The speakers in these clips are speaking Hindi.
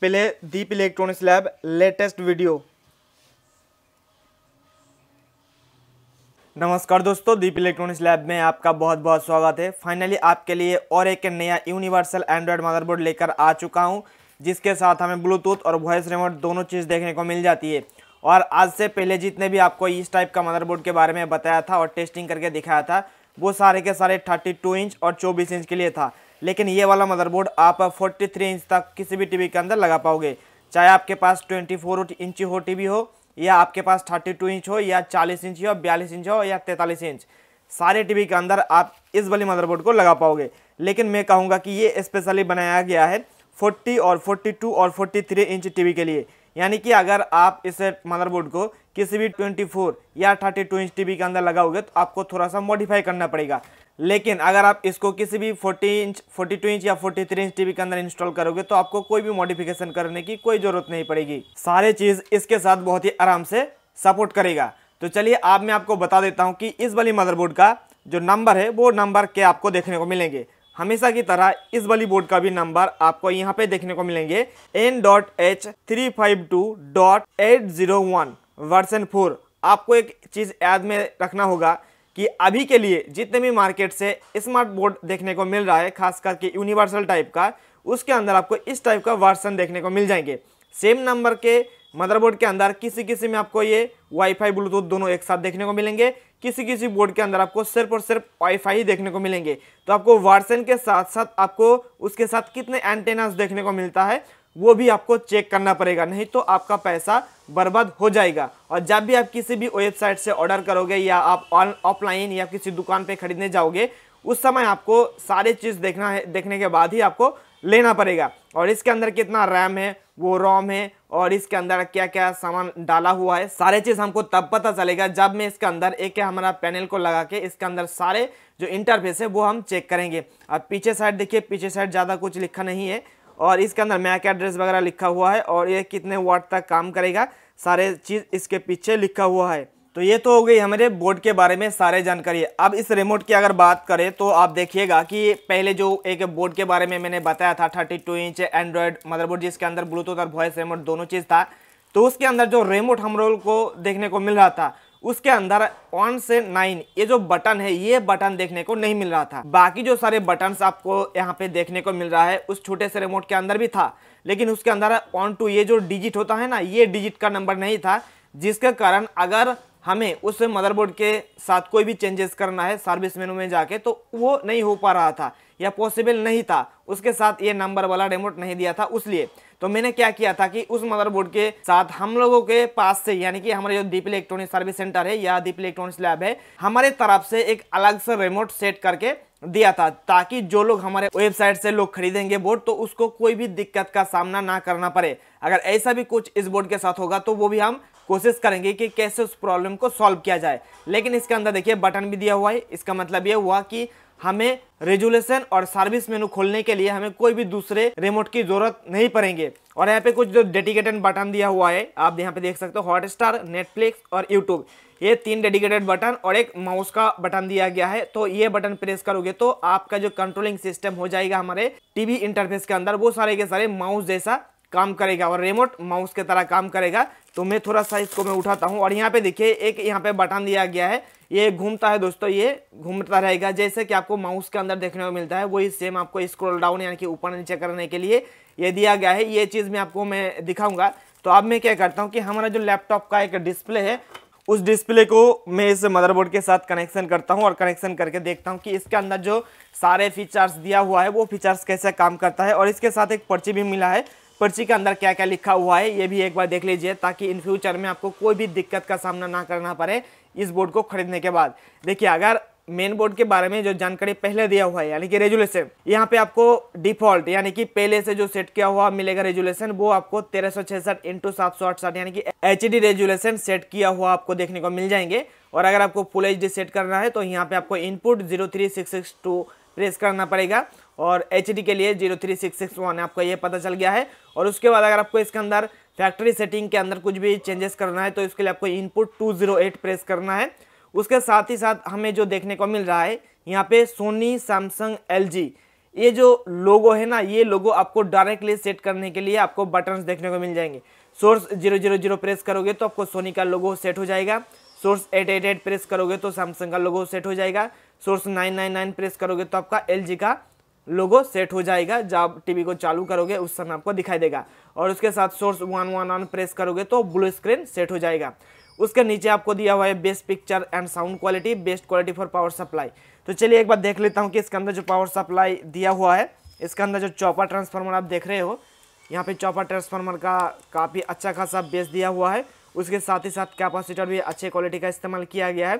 play Deep electronics lab latest video नमस्कार दोस्तों दीप इलेक्ट्रॉनिक्स लैब में आपका बहुत बहुत स्वागत है फाइनली आपके लिए और एक नया यूनिवर्सल एंड्रॉयड मदरबोर्ड लेकर आ चुका हूं जिसके साथ हमें ब्लूटूथ और वॉइस रिमोट दोनों चीज़ देखने को मिल जाती है और आज से पहले जितने भी आपको इस टाइप का मदरबोर्ड के बारे में बताया था और टेस्टिंग करके दिखाया था वो सारे के सारे 32 इंच और 24 इंच के लिए था लेकिन ये वाला मदरबोर्ड आप 43 इंच तक किसी भी टीवी के अंदर लगा पाओगे चाहे आपके पास 24 इंच हो टीवी हो या आपके पास 32 इंच हो या 40 इंच हो बयालीस इंच हो या 43 इंच सारे टीवी के अंदर आप इस वाली मदरबोर्ड को लगा पाओगे लेकिन मैं कहूँगा कि ये स्पेशली बनाया गया है फोर्टी और फोर्टी और फोर्टी इंच टी के लिए यानी कि अगर आप इस मदरबोर्ड को किसी भी 24 या 32 इंच टीवी के अंदर लगाओगे तो आपको थोड़ा सा मॉडिफाई करना पड़ेगा लेकिन अगर आप इसको किसी भी 40 इंच 42 इंच या 43 इंच टीवी के अंदर इंस्टॉल करोगे तो आपको कोई भी मॉडिफिकेशन करने की कोई ज़रूरत नहीं पड़ेगी सारे चीज़ इसके साथ बहुत ही आराम से सपोर्ट करेगा तो चलिए आप मैं आपको बता देता हूँ कि इस वाली मदरबोर्ड का जो नंबर है वो नंबर के आपको देखने को मिलेंगे हमेशा की तरह इस वाली बोर्ड का भी नंबर आपको यहाँ पे देखने को मिलेंगे N dot H three five two dot eight zero one version four आपको एक चीज़ याद में रखना होगा कि अभी के लिए जितने भी मार्केट से स्मार्ट बोर्ड देखने को मिल रहा है खास करके यूनिवर्सल टाइप का उसके अंदर आपको इस टाइप का वर्सन देखने को मिल जाएंगे सेम नंबर के मदरबोर्ड के अंदर किसी किसी में आपको ये वाईफाई ब्लूटूथ दोनों एक साथ देखने को मिलेंगे किसी किसी बोर्ड के अंदर आपको सिर्फ और सिर्फ वाईफाई ही देखने को मिलेंगे तो आपको वार्सन के साथ साथ आपको उसके साथ कितने एंटेनास देखने को मिलता है वो भी आपको चेक करना पड़ेगा नहीं तो आपका पैसा बर्बाद हो जाएगा और जब भी आप किसी भी वेबसाइट से ऑर्डर करोगे या आप ऑन ऑफलाइन या किसी दुकान पे खरीदने जाओगे उस समय आपको सारे चीज़ देखना है देखने के बाद ही आपको लेना पड़ेगा और इसके अंदर कितना रैम है वो रोम है और इसके अंदर क्या क्या सामान डाला हुआ है सारे चीज़ हमको तब पता चलेगा जब मैं इसके अंदर एक हमारा पैनल को लगा के इसके अंदर सारे जो इंटरफेस है वो हम चेक करेंगे अब पीछे साइड देखिए पीछे साइड ज़्यादा कुछ लिखा नहीं है और इसके अंदर मैक एड्रेस वगैरह लिखा हुआ है और ये कितने वाट तक काम करेगा सारे चीज़ इसके पीछे लिखा हुआ है तो ये तो हो गई हमारे बोर्ड के बारे में सारे जानकारी अब इस रिमोट की अगर बात करें तो आप देखिएगा कि पहले जो एक बोर्ड के बारे में मैंने बताया था 32 इंच एंड्रॉयड मदरबोर्ड जिसके अंदर ब्लूटूथ और वॉइस रिमोट दोनों चीज़ था तो उसके अंदर जो रिमोट हम लोग को देखने को मिल रहा था उसके अंदर वन से नाइन ये जो बटन है ये बटन देखने को नहीं मिल रहा था बाकी जो सारे बटन आपको यहाँ पे देखने को मिल रहा है उस छोटे से रिमोट के अंदर भी था लेकिन उसके अंदर वन टू ये जो डिजिट होता है ना ये डिजिट का नंबर नहीं था जिसके कारण अगर हमें उस मदरबोर्ड के साथ कोई भी चेंजेस करना है सर्विस मेनू में जाके तो वो नहीं हो पा रहा था या पॉसिबल नहीं था उसके साथ ये नंबर वाला रिमोट नहीं दिया था उसलिए तो मैंने क्या किया था कि उस मदरबोर्ड के साथ हम लोगों के पास से यानी कि हमारे जो दीप इलेक्ट्रॉनिक सर्विस सेंटर है या दीप इलेक्ट्रॉनिक्स लैब है हमारे तरफ से एक अलग से रिमोट सेट करके दिया था ताकि जो लोग हमारे वेबसाइट से लोग खरीदेंगे बोर्ड तो उसको कोई भी दिक्कत का सामना ना करना पड़े अगर ऐसा भी कुछ इस बोर्ड के साथ होगा तो वो भी हम कोशिश करेंगे कि कैसे उस प्रॉब्लम को सॉल्व किया जाए लेकिन इसके अंदर देखिए बटन भी दिया हुआ है इसका मतलब ये हुआ कि हमें रेजुलेशन और सर्विस मेनू खोलने के लिए हमें कोई भी दूसरे रिमोट की जरूरत नहीं पड़ेंगे और यहाँ पे कुछ जो डेडिकेटेड बटन दिया हुआ है आप यहाँ पे देख सकते हो हॉटस्टार नेटफ्लिक्स और यूट्यूब ये तीन डेडिकेटेड बटन और एक माउस का बटन दिया गया है तो ये बटन प्रेस करोगे तो आपका जो कंट्रोलिंग सिस्टम हो जाएगा हमारे टीवी इंटरफेस के अंदर वो सारे के सारे माउस जैसा काम करेगा और रिमोट माउस के तरह काम करेगा तो मैं थोड़ा सा इसको मैं उठाता हूँ और यहाँ पे देखिए एक यहाँ पे बटन दिया गया है ये घूमता है दोस्तों ये घूमता रहेगा जैसे कि आपको माउस के अंदर देखने को मिलता है वही सेम आपको स्क्रॉल डाउन यानी कि ऊपर नीचे करने के लिए ये दिया गया है ये चीज़ मैं आपको मैं दिखाऊंगा तो अब मैं क्या करता हूँ कि हमारा जो लैपटॉप का एक डिस्प्ले है उस डिस्प्ले को मैं इस मदरबोर्ड के साथ कनेक्शन करता हूँ और कनेक्शन करके देखता हूँ कि इसके अंदर जो सारे फीचर्स दिया हुआ है वो फीचर्स कैसे काम करता है और इसके साथ एक पर्ची भी मिला है पर्ची के अंदर क्या क्या लिखा हुआ है ये भी एक बार देख लीजिए ताकि इन फ्यूचर में आपको कोई भी दिक्कत का सामना ना करना पड़े इस बोर्ड को खरीदने के बाद देखिए अगर मेन बोर्ड के बारे में जो जानकारी पहले दिया हुआ है यानी कि रेजुलेशन यहाँ पे आपको डिफॉल्ट यानी कि पहले से जो सेट किया हुआ मिलेगा रेजुलेशन वो आपको तेरह सौ छियासठ इंटू सात सौ अड़सठ यानी कि एच डी रेजुलेशन सेट किया हुआ आपको देखने को मिल जाएंगे और अगर आपको फुल एच डी सेट करना है तो यहाँ पे आपको input zero three six six two press करना पड़ेगा और एच के लिए zero three six six one आपको ये पता चल गया है और उसके बाद अगर आपको इसके अंदर फैक्ट्री सेटिंग के अंदर कुछ भी चेंजेस करना है तो इसके लिए आपको input two zero eight press करना है उसके साथ ही साथ हमें जो देखने को मिल रहा है यहाँ पे सोनी सैमसंग एल ये जो लोगो है ना ये लोगो आपको डायरेक्टली सेट करने के लिए आपको बटन्स देखने को मिल जाएंगे source zero zero zero press करोगे तो आपको सोनी का लोगो सेट हो जाएगा source eight eight eight press करोगे तो सैमसंग का लोगो सेट हो जाएगा source nine nine nine press करोगे तो आपका एल का लोगो सेट हो जाएगा जब टीवी को चालू करोगे उस समय आपको दिखाई देगा और उसके साथ source one one one press करोगे तो ब्लू स्क्रीन सेट हो जाएगा उसके नीचे आपको दिया हुआ है best picture and sound quality best quality for power supply तो चलिए एक बार देख लेता हूँ कि इसके अंदर जो पावर सप्लाई दिया हुआ है इसके अंदर जो चौपा ट्रांसफार्मर आप देख रहे हो यहाँ पे चौपा ट्रांसफार्मर का काफ़ी अच्छा खासा बेस दिया हुआ है उसके साथ ही साथ कैपेसिटर भी अच्छे क्वालिटी का इस्तेमाल किया गया है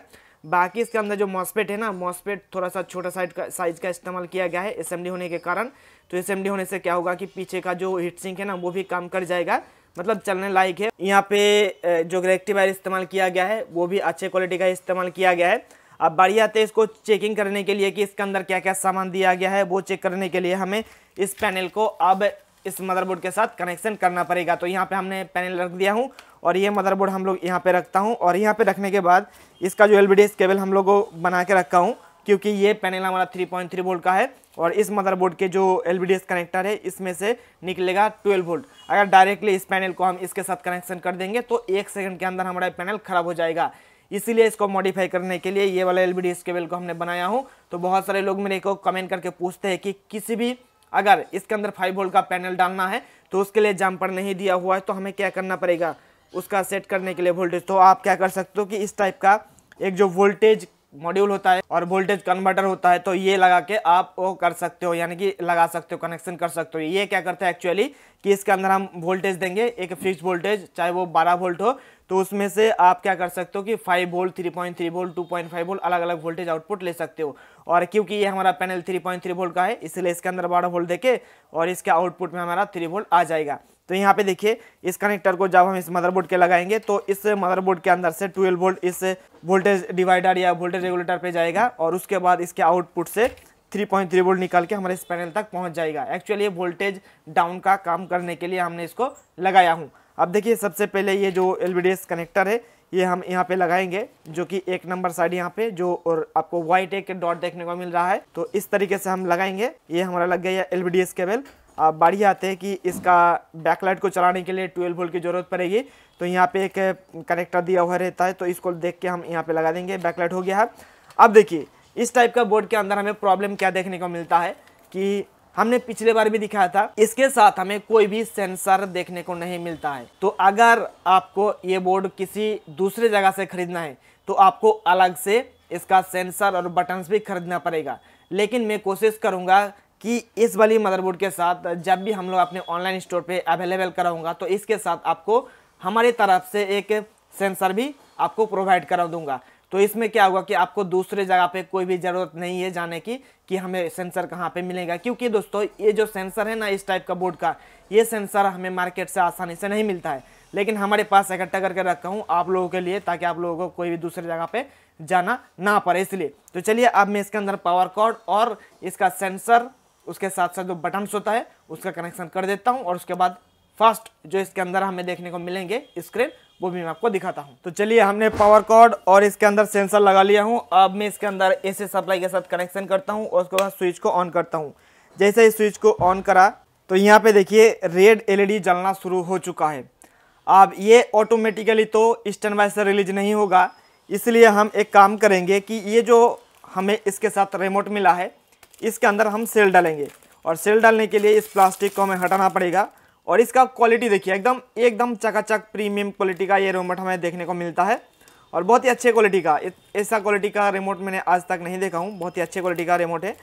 बाकी इसके अंदर जो मॉसपेट है ना मॉसपेट थोड़ा सा छोटा साइज का साइज का इस्तेमाल किया गया है एस होने के कारण तो एस होने से क्या होगा कि पीछे का जो हीट सिंक है ना वो भी काम कर जाएगा मतलब चलने लायक है यहाँ पे जो ग्रेक्टी वायर इस्तेमाल किया गया है वो भी अच्छे क्वालिटी का इस्तेमाल किया गया है अब बारी आते हैं इसको चेकिंग करने के लिए कि इसके अंदर क्या क्या सामान दिया गया है वो चेक करने के लिए हमें इस पैनल को अब इस मदरबोर्ड के साथ कनेक्शन करना पड़ेगा तो यहाँ पे हमने पैनल रख दिया हूँ और ये मदरबोर्ड हम लोग यहाँ पे रखता हूँ और यहाँ पे रखने के बाद इसका जो एल केबल हम लोग बना के रखा हूँ क्योंकि ये पैनल हमारा थ्री पॉइंट थ्री वोल्ट का है और इस मदरबोर्ड के जो एल कनेक्टर है इसमें से निकलेगा ट्वेल्व वोल्ट अगर डायरेक्टली इस पैनल को हम इसके साथ कनेक्शन कर देंगे तो एक सेकेंड के अंदर हमारा पैनल ख़राब हो जाएगा इसीलिए इसको मॉडिफाई करने के लिए ये वाला एल बी केबल को हमने बनाया हूँ तो बहुत सारे लोग मेरे को कमेंट करके पूछते हैं कि किसी भी अगर इसके अंदर फाइव वोल्ट का पैनल डालना है तो उसके लिए जम्पर नहीं दिया हुआ है तो हमें क्या करना पड़ेगा उसका सेट करने के लिए वोल्टेज तो आप क्या कर सकते हो कि इस टाइप का एक जो वोल्टेज मॉड्यूल होता है और वोल्टेज कन्वर्टर होता है तो ये लगा के आप वो कर सकते हो यानी कि लगा सकते हो कनेक्शन कर सकते हो ये क्या करता है एक्चुअली कि इसके अंदर हम वोल्टेज देंगे एक फिक्स वोल्टेज चाहे वो 12 वोल्ट हो तो उसमें से आप क्या कर सकते हो कि 5 वोल्ट 3.3 वोल्ट 2.5 वोल्ट अलग अलग वोल्टेज आउटपुट ले सकते हो और क्योंकि ये हमारा पैनल 3.3 वोल्ट का है इसलिए इसके अंदर बारह वोल्ट देके और इसके आउटपुट में हमारा थ्री वोल्ट आ जाएगा तो यहाँ पे देखिए इस कनेक्टर को जब हम इस मदरबोर्ड के लगाएंगे तो इस मदरबोर्ड के अंदर से ट्वेल्व वोल्ट इस वोल्टेज डिवाइडर या वोल्टेज रेगुलेटर पर जाएगा और उसके बाद इसके आउटपुट से 3.3 वोल्ट निकाल के हमारे इस पैनल तक पहुँच जाएगा एक्चुअली ये वोल्टेज डाउन का काम करने के लिए हमने इसको लगाया हूँ अब देखिए सबसे पहले ये जो एल कनेक्टर है ये हम यहाँ पे लगाएंगे जो कि एक नंबर साइड यहाँ पे जो और आपको वाइट एक डॉट देखने को मिल रहा है तो इस तरीके से हम लगाएंगे ये हमारा लग गया एल केबल अब बारी आते हैं कि इसका बैकलाइट को चलाने के लिए 12 वोल्ट की ज़रूरत पड़ेगी तो यहाँ पे एक कनेक्टर दिया हुआ रहता है तो इसको देख के हम यहाँ पे लगा देंगे बैकलाइट हो गया है अब देखिए इस टाइप का बोर्ड के अंदर हमें प्रॉब्लम क्या देखने को मिलता है कि हमने पिछले बार भी दिखाया था इसके साथ हमें कोई भी सेंसर देखने को नहीं मिलता है तो अगर आपको ये बोर्ड किसी दूसरे जगह से खरीदना है तो आपको अलग से इसका सेंसर और बटन्स भी खरीदना पड़ेगा लेकिन मैं कोशिश करूँगा कि इस वाली मदरबोर्ड के साथ जब भी हम लोग अपने ऑनलाइन स्टोर पे अवेलेबल कराऊंगा तो इसके साथ आपको हमारी तरफ से एक सेंसर भी आपको प्रोवाइड करा दूंगा तो इसमें क्या होगा कि आपको दूसरे जगह पे कोई भी ज़रूरत नहीं है जाने की कि हमें सेंसर कहाँ पे मिलेगा क्योंकि दोस्तों ये जो सेंसर है ना इस टाइप का बोर्ड का ये सेंसर हमें मार्केट से आसानी से नहीं मिलता है लेकिन हमारे पास इकट्ठा करके रखा हूँ आप लोगों के लिए ताकि आप लोगों को कोई भी दूसरे जगह पर जाना ना पड़े इसलिए तो चलिए अब मैं इसके अंदर पावर कॉर्ड और इसका सेंसर उसके साथ साथ जो बटन्स होता है उसका कनेक्शन कर देता हूँ और उसके बाद फर्स्ट जो इसके अंदर हमें देखने को मिलेंगे स्क्रीन वो भी मैं आपको दिखाता हूँ तो चलिए हमने पावर कॉर्ड और इसके अंदर सेंसर लगा लिया हूँ अब मैं इसके अंदर ए सप्लाई के साथ कनेक्शन करता हूँ और उसके बाद स्विच को ऑन करता हूँ जैसे ही स्विच को ऑन करा तो यहाँ पे देखिए रेड एलईडी जलना शुरू हो चुका है अब ये ऑटोमेटिकली तो स्टैंड बाय से रिलीज नहीं होगा इसलिए हम एक काम करेंगे कि ये जो हमें इसके साथ रिमोट मिला है इसके अंदर हम सेल डालेंगे और सेल डालने के लिए इस प्लास्टिक को हमें हटाना पड़ेगा और इसका क्वालिटी देखिए एकदम एकदम चकाचक प्रीमियम क्वालिटी का ये रिमोट हमें देखने को मिलता है और बहुत ही अच्छे क्वालिटी का ऐसा क्वालिटी का रिमोट मैंने आज तक नहीं देखा हूँ बहुत ही अच्छे क्वालिटी का रिमोट है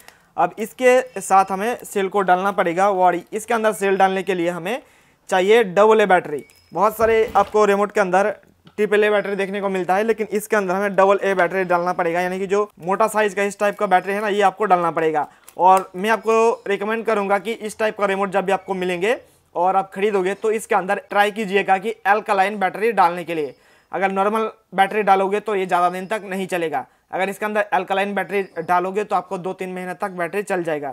अब इसके साथ हमें सेल को डालना पड़ेगा और इसके अंदर सेल डालने के लिए हमें चाहिए डबल ए बैटरी बहुत सारे आपको रिमोट के अंदर ट्रिपल ए बैटरी देखने को मिलता है लेकिन इसके अंदर हमें डबल ए बैटरी डालना पड़ेगा यानी कि जो मोटा साइज का इस टाइप का बैटरी है ना ये आपको डालना पड़ेगा और मैं आपको रिकमेंड करूँगा कि इस टाइप का रिमोट जब भी आपको मिलेंगे और आप खरीदोगे तो इसके अंदर ट्राई कीजिएगा कि एल्कलाइन बैटरी डालने के लिए अगर नॉर्मल बैटरी डालोगे तो ये ज़्यादा दिन तक नहीं चलेगा अगर इसके अंदर एल्कलाइन बैटरी डालोगे तो आपको दो तीन महीने तक बैटरी चल जाएगा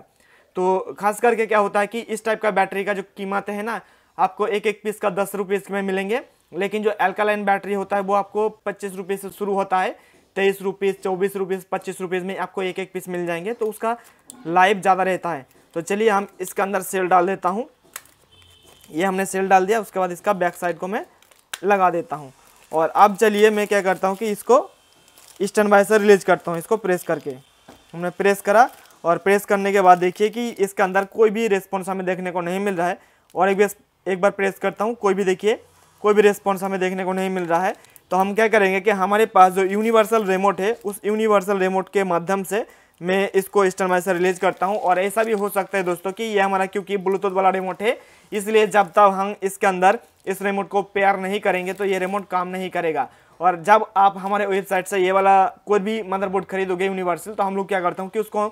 तो खास करके क्या होता है कि इस टाइप का बैटरी का जो कीमत है ना आपको एक एक पीस का दस रुपीज़ में मिलेंगे लेकिन जो एल्कालाइन बैटरी होता है वो आपको पच्चीस रुपीज़ से शुरू होता है तेईस रुपीज़ चौबीस रुपीज़ पच्चीस रुपीज़ में आपको एक एक पीस मिल जाएंगे तो उसका लाइफ ज़्यादा रहता है तो चलिए हम इसके अंदर सेल डाल देता हूँ ये हमने सेल डाल दिया उसके बाद इसका बैक साइड को मैं लगा देता हूँ और अब चलिए मैं क्या करता हूँ कि इसको स्टन बाय से रिलीज करता हूँ इसको प्रेस करके हमने प्रेस करा और प्रेस करने के बाद देखिए कि इसके अंदर कोई भी रिस्पॉन्स हमें देखने को नहीं मिल रहा है और एक बार एक बार प्रेस करता हूँ कोई भी देखिए कोई भी रिस्पॉन्स हमें देखने को नहीं मिल रहा है तो हम क्या करेंगे कि हमारे पास जो यूनिवर्सल रिमोट है उस यूनिवर्सल रिमोट के माध्यम से मैं इसको इस्टर्माइज से रिलीज करता हूँ और ऐसा भी हो सकता है दोस्तों कि ये हमारा क्योंकि ब्लूटूथ वाला रिमोट है इसलिए जब तक हम इसके अंदर इस रिमोट को पेयर नहीं करेंगे तो ये रिमोट काम नहीं करेगा और जब आप हमारे वेबसाइट से ये वाला कोई भी मदरबोर्ड खरीदोगे यूनिवर्सल तो हम लोग क्या करता हूँ कि उसको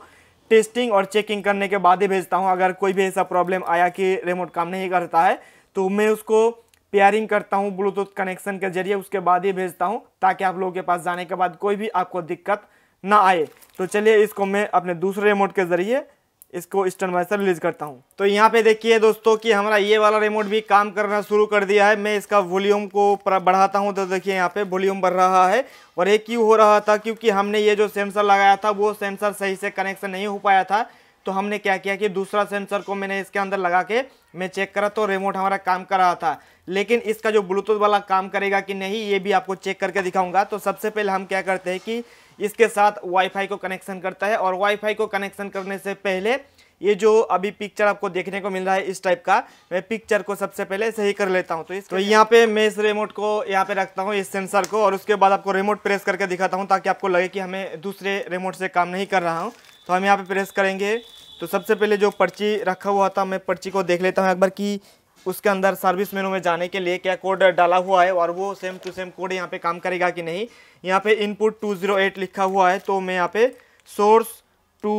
टेस्टिंग और चेकिंग करने के बाद ही भेजता हूँ अगर कोई भी ऐसा प्रॉब्लम आया कि रिमोट काम नहीं करता है तो मैं उसको पेयरिंग करता हूँ ब्लूटूथ कनेक्शन के जरिए उसके बाद ही भेजता हूँ ताकि आप लोगों के पास जाने के बाद कोई भी आपको दिक्कत ना आए तो चलिए इसको मैं अपने दूसरे रिमोट के ज़रिए इसको स्टन से रिलीज़ करता हूँ तो यहाँ पे देखिए दोस्तों कि हमारा ये वाला रिमोट भी काम करना शुरू कर दिया है मैं इसका वॉल्यूम को बढ़ाता हूँ तो देखिए यहाँ पे वॉल्यूम बढ़ रहा है और ये क्यों हो रहा था क्योंकि हमने ये जो सेंसर लगाया था वो सेंसर सही से कनेक्शन नहीं हो पाया था तो हमने क्या किया कि दूसरा सेंसर को मैंने इसके अंदर लगा के मैं चेक करा तो रिमोट हमारा काम कर रहा था लेकिन इसका जो ब्लूटूथ वाला काम करेगा कि नहीं ये भी आपको चेक करके दिखाऊंगा तो सबसे पहले हम क्या करते हैं कि इसके साथ वाईफाई को कनेक्शन करता है और वाईफाई को कनेक्शन करने से पहले ये जो अभी पिक्चर आपको देखने को मिल रहा है इस टाइप का मैं पिक्चर को सबसे पहले सही कर लेता हूँ तो इस तो यहाँ पे मैं इस रिमोट को यहाँ पे रखता हूँ इस सेंसर को और उसके बाद आपको रिमोट प्रेस करके दिखाता हूँ ताकि आपको लगे कि हमें दूसरे रिमोट से काम नहीं कर रहा हूँ तो हम यहाँ पर प्रेस करेंगे तो सबसे पहले जो पर्ची रखा हुआ था मैं पर्ची को देख लेता हूँ एक बार कि उसके अंदर सर्विस मेनू में जाने के लिए क्या कोड डाला हुआ है और वो सेम टू सेम कोड यहाँ पे काम करेगा कि नहीं यहाँ पे इनपुट टू जीरो एट लिखा हुआ है तो मैं यहाँ पे सोर्स टू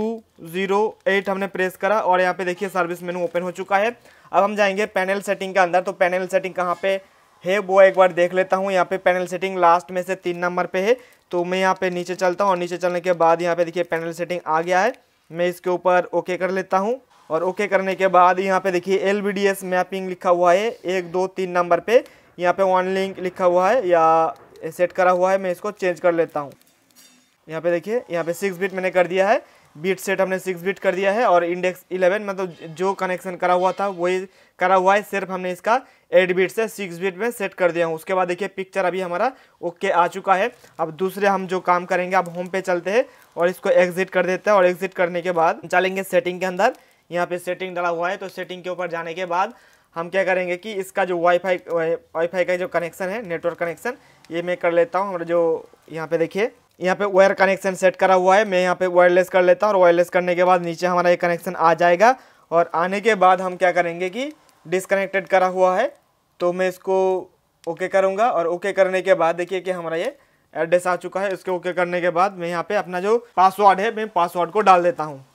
जीरो एट हमने प्रेस करा और यहाँ पे देखिए सर्विस मेनू ओपन हो चुका है अब हम जाएंगे पैनल सेटिंग के अंदर तो पैनल सेटिंग कहाँ पर है वो एक बार देख लेता हूँ यहाँ पर पैनल सेटिंग लास्ट में से तीन नंबर पर है तो मैं यहाँ पे नीचे चलता हूँ और नीचे चलने के बाद यहाँ पर देखिए पैनल सेटिंग आ गया है मैं इसके ऊपर ओके कर लेता हूँ और ओके करने के बाद यहाँ पे देखिए एल मैपिंग लिखा हुआ है एक दो तीन नंबर पे यहाँ पे वन लिंक लिखा हुआ है या सेट करा हुआ है मैं इसको चेंज कर लेता हूँ यहाँ पे देखिए यहाँ पे सिक्स बिट मैंने कर दिया है बीट सेट हमने सिक्स बिट कर दिया है और इंडेक्स इलेवन मतलब जो कनेक्शन करा हुआ था वही करा हुआ है सिर्फ हमने इसका एट बीट से सिक्स बीट में सेट कर दिया हूँ उसके बाद देखिए पिक्चर अभी हमारा ओके आ चुका है अब दूसरे हम जो काम करेंगे अब होम पे चलते हैं और इसको एग्जिट कर देते हैं और एग्जिट करने के बाद चलेंगे सेटिंग के अंदर यहाँ पे सेटिंग डाला हुआ है तो सेटिंग के ऊपर जाने के बाद हम क्या करेंगे कि इसका जो वाईफाई वाईफाई का जो कनेक्शन है नेटवर्क कनेक्शन ये मैं कर लेता हूँ हमारा जो यहाँ पे देखिए यहाँ पे वायर कनेक्शन सेट करा हुआ है मैं यहाँ पे वायरलेस कर लेता हूँ और वायरलेस करने के बाद नीचे हमारा ये कनेक्शन आ जाएगा और आने के बाद हम क्या करेंगे कि डिसकनेक्टेड करा हुआ है तो मैं इसको ओके करूँगा और ओके करने के बाद देखिए कि हमारा ये एड्रेस आ चुका है इसके ओके करने के बाद मैं यहाँ पे अपना जो पासवर्ड है मैं पासवर्ड को डाल देता हूँ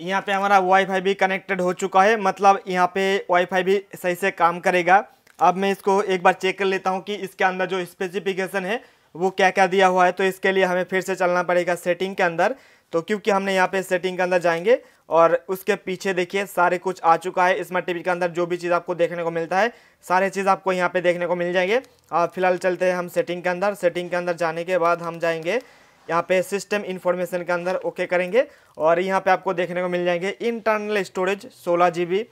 यहाँ पे हमारा वाईफाई भी कनेक्टेड हो चुका है मतलब यहाँ पे वाईफाई भी सही से काम करेगा अब मैं इसको एक बार चेक कर लेता हूँ कि इसके अंदर जो स्पेसिफिकेशन है वो क्या क्या दिया हुआ है तो इसके लिए हमें फिर से चलना पड़ेगा सेटिंग के अंदर तो क्योंकि हमने यहाँ पे सेटिंग के अंदर जाएंगे और उसके पीछे देखिए सारे कुछ आ चुका है स्मार्ट टीवी के अंदर जो भी चीज़ आपको देखने को मिलता है सारे चीज़ आपको यहाँ पे देखने को मिल जाएंगे और फिलहाल चलते हैं हम सेटिंग के अंदर सेटिंग के अंदर जाने के बाद हम जाएंगे यहाँ पे सिस्टम इन्फॉर्मेशन के अंदर ओके करेंगे और यहाँ पे आपको देखने को मिल जाएंगे इंटरनल स्टोरेज सोलह जी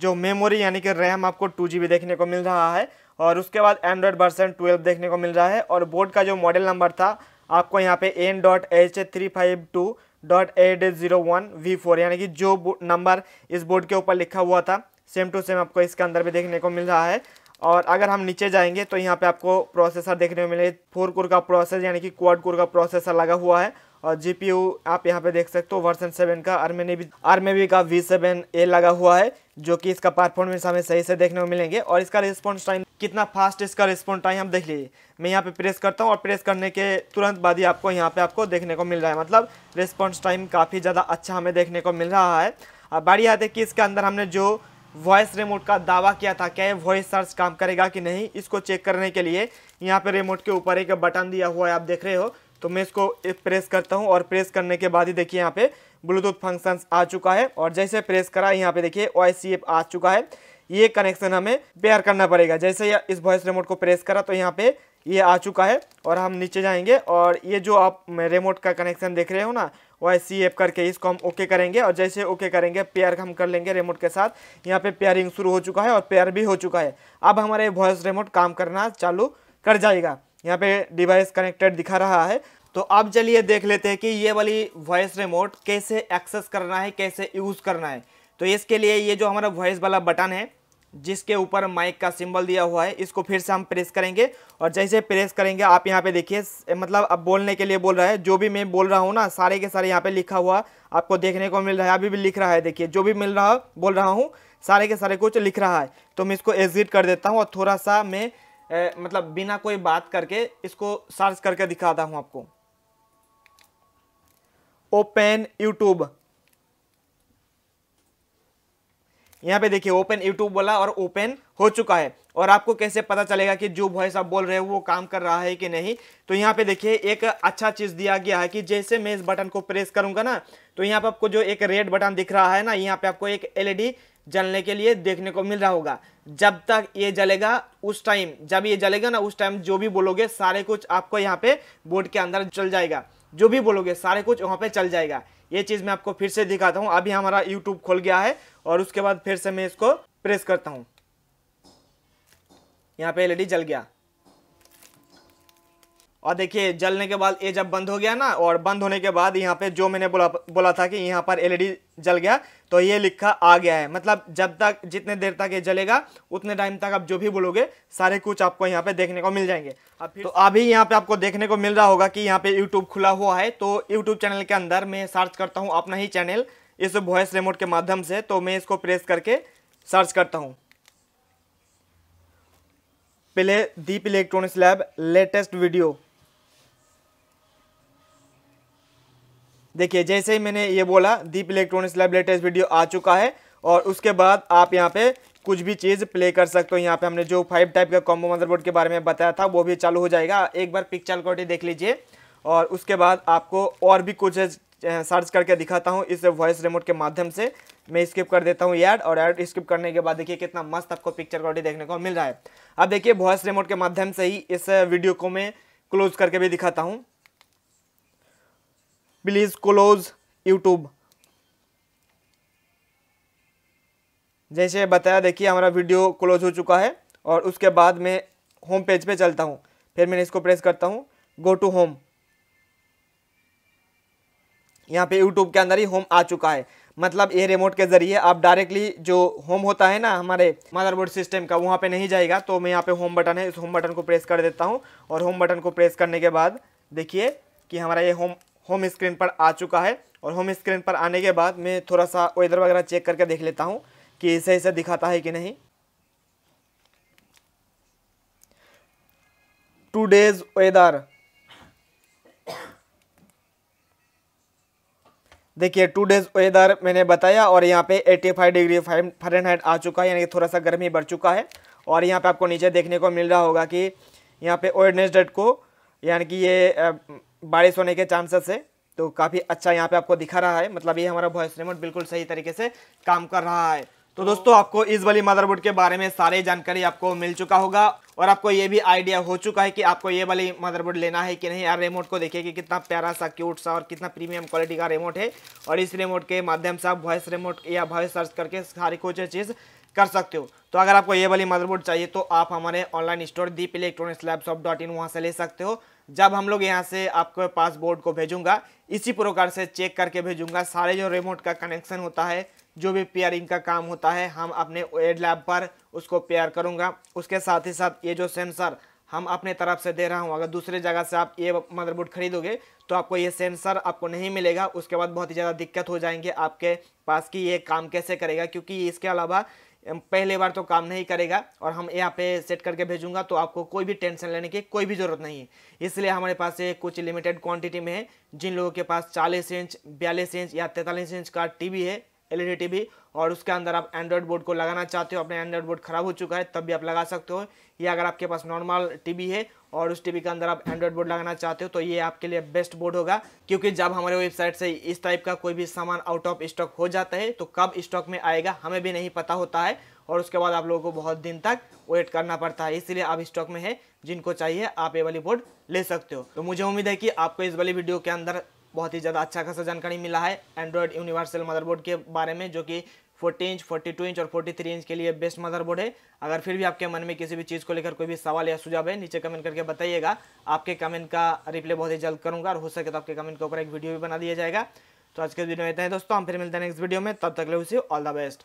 जो मेमोरी यानी कि रैम आपको टू जी देखने को मिल रहा है और उसके बाद एंड्रॉयड वर्सन ट्वेल्व देखने को मिल रहा है और बोर्ड का जो मॉडल नंबर था आपको यहाँ पे N dot H three five two dot eight zero one V four यानी कि जो नंबर इस बोर्ड के ऊपर लिखा हुआ था सेम टू सेम आपको इसके अंदर भी देखने को मिल रहा है और अगर हम नीचे जाएंगे तो यहाँ पे आपको प्रोसेसर देखने को मिले फोर कोर का प्रोसेसर यानी कि क्वाड कोर का प्रोसेसर लगा हुआ है और जी आप यहाँ पे देख सकते हो वर्सन सेवन का आर्मे भी आर्मे भी का वी सेवन ए लगा हुआ है जो कि इसका परफॉर्मेंस हमें सही से देखने को मिलेंगे और इसका रिस्पॉन्स टाइम कितना फास्ट इसका रिस्पॉन्स टाइम हम देख लीजिए मैं यहाँ पे प्रेस करता हूँ और प्रेस करने के तुरंत बाद ही आपको यहाँ पे आपको देखने को मिल रहा है मतलब रिस्पॉन्स टाइम काफ़ी ज़्यादा अच्छा हमें देखने को मिल रहा है और याद है कि इसके अंदर हमने जो वॉइस रिमोट का दावा किया था क्या ये वॉइस सर्च काम करेगा कि नहीं इसको चेक करने के लिए यहाँ पे रिमोट के ऊपर एक बटन दिया हुआ है आप देख रहे हो तो मैं इसको प्रेस करता हूँ और प्रेस करने के बाद ही देखिए यहाँ पे ब्लूटूथ फंक्शंस आ चुका है और जैसे प्रेस करा यहाँ पे देखिए ओ आ चुका है ये कनेक्शन हमें पेयर करना पड़ेगा जैसे इस वॉइस रिमोट को प्रेस करा तो यहाँ पे ये आ चुका है और हम नीचे जाएंगे और ये जो आप रिमोट का कनेक्शन देख रहे हो ना वाई सी एप करके इसको हम ओके करेंगे और जैसे ओके करेंगे पेयर हम कर लेंगे रिमोट के साथ यहाँ पे पेयरिंग शुरू हो चुका है और पेयर भी हो चुका है अब हमारे वॉइस रिमोट काम करना चालू कर जाएगा यहाँ पे डिवाइस कनेक्टेड दिखा रहा है तो अब चलिए देख लेते हैं कि ये वाली वॉइस रिमोट कैसे एक्सेस करना है कैसे यूज़ करना है तो इसके लिए ये जो हमारा वॉइस वाला बटन है जिसके ऊपर माइक का सिंबल दिया हुआ है इसको फिर से हम प्रेस करेंगे और जैसे प्रेस करेंगे आप यहाँ पे देखिए मतलब अब बोलने के लिए बोल रहा है जो भी मैं बोल रहा हूँ ना सारे के सारे यहाँ पे लिखा हुआ आपको देखने को मिल रहा है अभी भी लिख रहा है देखिए जो भी मिल रहा बोल रहा हूँ सारे के सारे कुछ लिख रहा है तो मैं इसको एग्जिट कर देता हूँ और थोड़ा सा मैं ए, मतलब बिना कोई बात करके इसको सर्च करके दिखाता हूँ आपको ओपन यूट्यूब यहाँ पे देखिए ओपन यूट्यूब वाला और ओपन हो चुका है और आपको कैसे पता चलेगा कि जो वॉइस आप बोल रहे हो वो काम कर रहा है कि नहीं तो यहाँ पे देखिए एक अच्छा चीज़ दिया गया है कि जैसे मैं इस बटन को प्रेस करूँगा ना तो यहाँ पे आपको जो एक रेड बटन दिख रहा है ना यहाँ पे आपको एक एल जलने के लिए देखने को मिल रहा होगा जब तक ये जलेगा उस टाइम जब ये जलेगा ना उस टाइम जो भी बोलोगे सारे कुछ आपको यहाँ पे बोर्ड के अंदर चल जाएगा जो भी बोलोगे सारे कुछ वहाँ पे चल जाएगा ये चीज़ मैं आपको फिर से दिखाता हूँ अभी हमारा यूट्यूब खोल गया है और उसके बाद फिर से मैं इसको प्रेस करता हूँ यहाँ पे एलईडी जल गया और देखिए जलने के बाद ये जब बंद हो गया ना और बंद होने के बाद यहाँ पे जो मैंने बोला बोला था कि यहाँ पर एलईडी e जल गया तो ये लिखा आ गया है मतलब जब तक जितने देर तक ये जलेगा उतने टाइम तक आप जो भी बोलोगे सारे कुछ आपको यहाँ पे देखने को मिल जाएंगे अब तो अभी यहाँ पे आपको देखने को मिल रहा होगा कि यहाँ पे यूट्यूब खुला हुआ है तो यूट्यूब चैनल के अंदर मैं सर्च करता हूँ अपना ही चैनल इस वॉइस रिमोट के माध्यम से तो मैं इसको प्रेस करके सर्च करता हूँ पहले Deep electronics lab latest video देखिए जैसे ही मैंने ये बोला Deep electronics live latest video आ चुका है और उसके बाद आप यहाँ पे कुछ भी चीज़ प्ले कर सकते हो यहाँ पे हमने जो फाइव टाइप का कॉम्बो मदरबोर्ड के बारे में बताया था वो भी चालू हो जाएगा एक बार पिक्चर क्वालिटी देख लीजिए और उसके बाद आपको और भी कुछ सर्च करके दिखाता हूँ इस वॉइस रिमोट के माध्यम से मैं स्किप कर देता हूँ ऐड और ऐड स्किप करने के बाद देखिए कितना मस्त आपको पिक्चर क्वालिटी देखने को मिल रहा है अब देखिए वॉइस रिमोट के माध्यम से ही इस वीडियो को मैं क्लोज करके भी दिखाता हूँ प्लीज़ क्लोज यूट्यूब जैसे बताया देखिए हमारा वीडियो क्लोज हो चुका है और उसके बाद मैं होम पेज पे चलता हूँ फिर मैंने इसको प्रेस करता हूँ गो टू होम यहाँ पे यूट्यूब के अंदर ही होम आ चुका है मतलब ये रिमोट के ज़रिए आप डायरेक्टली जो होम होता है ना हमारे मदरबोर्ड सिस्टम का वहाँ पे नहीं जाएगा तो मैं यहाँ पे होम बटन है इस होम बटन को प्रेस कर देता हूँ और होम बटन को प्रेस करने के बाद देखिए कि हमारा ये होम होम स्क्रीन पर आ चुका है और होम स्क्रीन पर आने के बाद मैं थोड़ा सा वेदर वगैरह चेक करके देख लेता हूँ कि सही से दिखाता है कि नहीं टू डेज वेदर देखिए टू डेज वेदर मैंने बताया और यहाँ पे 85 डिग्री फारेनहाइट आ चुका है यानी कि थोड़ा सा गर्मी बढ़ चुका है और यहाँ पे आपको नीचे देखने को मिल रहा होगा कि यहाँ पे ओडनेस डेट को यानी कि ये बारिश होने के चांसेस है तो काफ़ी अच्छा यहाँ पे आपको दिखा रहा है मतलब ये हमारा वॉइस रिमोट बिल्कुल सही तरीके से काम कर रहा है तो दोस्तों आपको इस वाली मदरबोर्ड के बारे में सारी जानकारी आपको मिल चुका होगा और आपको ये भी आइडिया हो चुका है कि आपको ये वाली मदरबोर्ड लेना है कि नहीं यार रिमोट को देखिए कि कितना प्यारा सा क्यूट सा और कितना प्रीमियम क्वालिटी का रिमोट है और इस रिमोट के माध्यम से आप वॉइस रिमोट या वॉइस सर्च करके सारी कुछ चीज़ कर सकते हो तो अगर आपको ये वाली मदरबोर्ड चाहिए तो आप हमारे online store Deep electronics shop dot in वहाँ से ले सकते हो जब हम लोग यहाँ से आपको पास बोर्ड को भेजूंगा इसी प्रकार से चेक करके भेजूंगा सारे जो रिमोट का कनेक्शन होता है जो भी पेयरिंग का काम होता है हम अपने एड लैब पर उसको पेयर करूँगा उसके साथ ही साथ ये जो सेंसर हम अपने तरफ से दे रहा हूँ अगर दूसरे जगह से आप ये मदरबोर्ड खरीदोगे तो आपको ये सेंसर आपको नहीं मिलेगा उसके बाद बहुत ही ज़्यादा दिक्कत हो जाएंगे आपके पास कि ये काम कैसे करेगा क्योंकि इसके अलावा पहले बार तो काम नहीं करेगा और हम यहाँ पे सेट करके भेजूंगा तो आपको कोई भी टेंशन लेने की कोई भी ज़रूरत नहीं है इसलिए हमारे पास ये कुछ लिमिटेड क्वांटिटी में है जिन लोगों के पास 40 इंच बयालीस इंच या 43 इंच का टीवी है एल भी और उसके अंदर आप एंड्रॉयड बोर्ड को लगाना चाहते हो अपने एंड्रॉयड बोर्ड खराब हो चुका है तब भी आप लगा सकते हो या अगर आपके पास नॉर्मल टीवी है और उस टीवी के अंदर आप एंड्रॉयड बोर्ड लगाना चाहते हो तो ये आपके लिए बेस्ट बोर्ड होगा क्योंकि जब हमारे वेबसाइट से इस टाइप का कोई भी सामान आउट ऑफ स्टॉक हो जाता है तो कब स्टॉक में आएगा हमें भी नहीं पता होता है और उसके बाद आप लोगों को बहुत दिन तक वेट करना पड़ता है इसलिए आप स्टॉक में है जिनको चाहिए आप ये वाली बोर्ड ले सकते हो तो मुझे उम्मीद है कि आपको इस वाली वीडियो के अंदर बहुत ही ज़्यादा अच्छा खासा जानकारी मिला है एंड्रॉयड यूनिवर्सल मदरबोर्ड के बारे में जो कि 40 इंच 42 इंच और 43 इंच के लिए बेस्ट मदरबोर्ड है अगर फिर भी आपके मन में किसी भी चीज़ को लेकर कोई भी सवाल या सुझाव है नीचे कमेंट करके बताइएगा आपके कमेंट का रिप्लाई बहुत ही जल्द करूंगा और हो सके तो आपके कमेंट के ऊपर एक वीडियो भी बना दिया जाएगा तो आज के वीडियो में इतना है दोस्तों हम फिर मिलते हैं नेक्स्ट वीडियो में तब तक लोग ऑल द बेस्ट